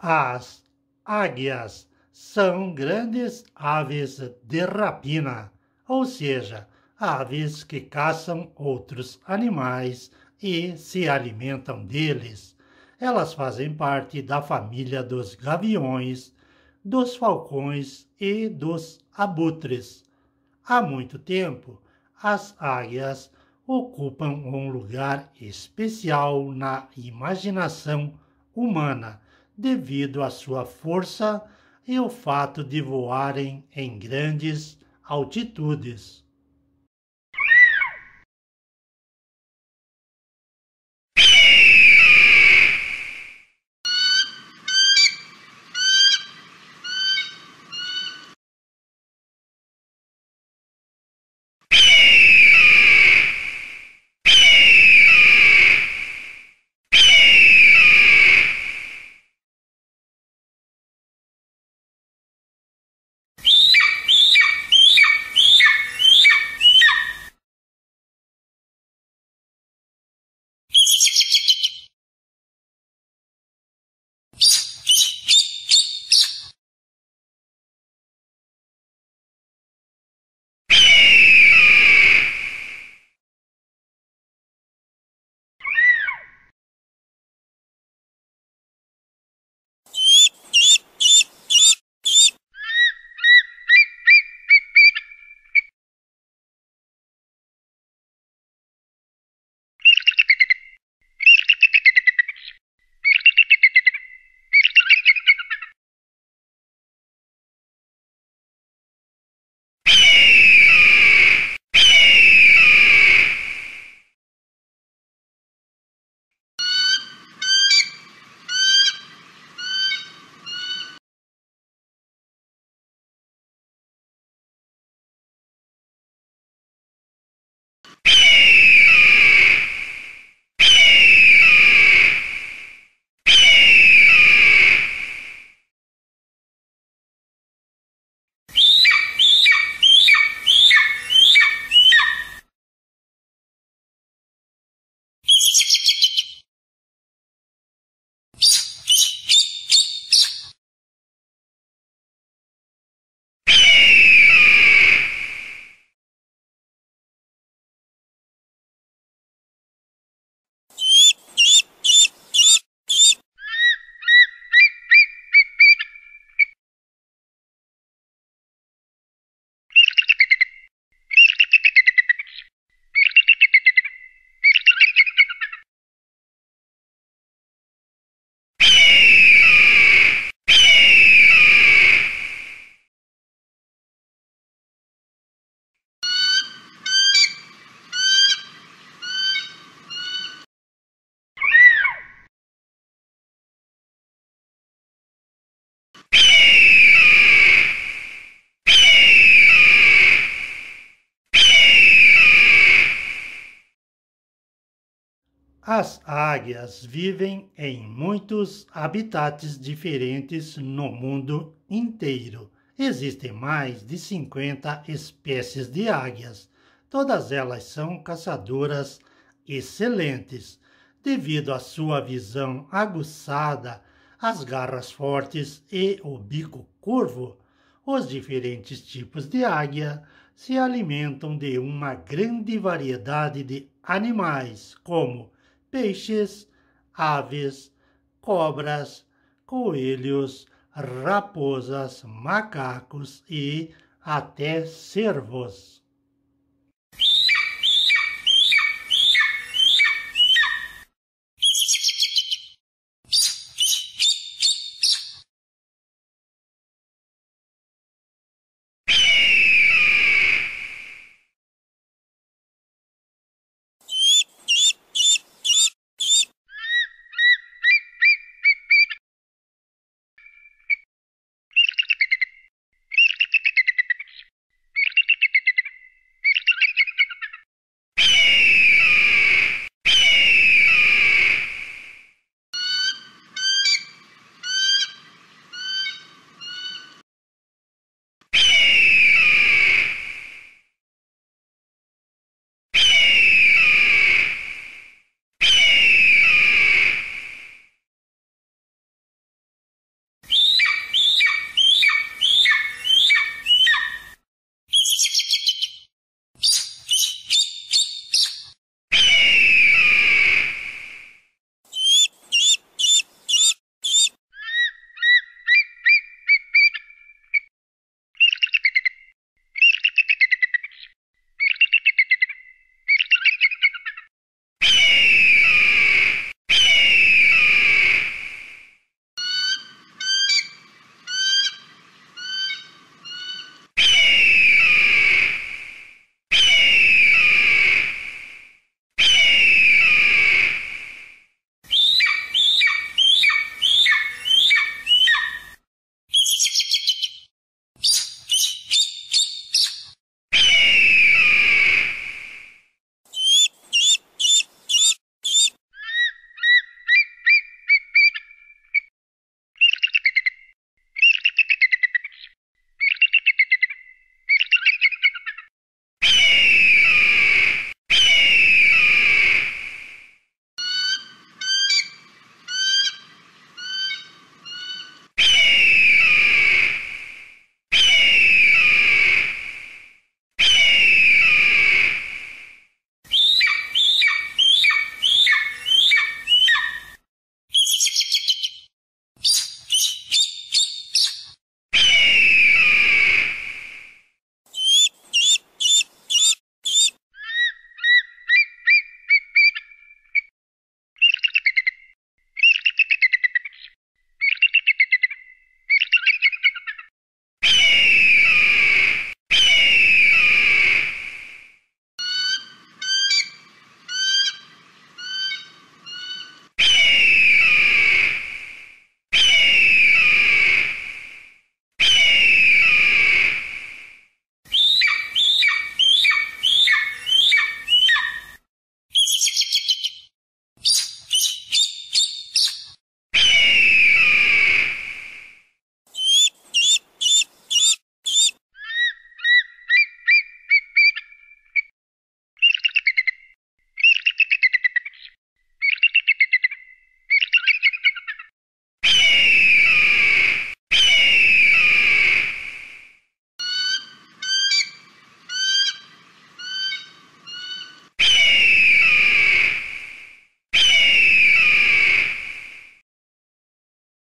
As águias são grandes aves de rapina, ou seja, aves que caçam outros animais e se alimentam deles. Elas fazem parte da família dos gaviões, dos falcões e dos abutres. Há muito tempo, as águias ocupam um lugar especial na imaginação humana devido à sua força e ao fato de voarem em grandes altitudes. As águias vivem em muitos habitats diferentes no mundo inteiro. Existem mais de 50 espécies de águias. Todas elas são caçadoras excelentes. Devido à sua visão aguçada, as garras fortes e o bico curvo, os diferentes tipos de águia se alimentam de uma grande variedade de animais, como peixes, aves, cobras, coelhos, raposas, macacos e até cervos.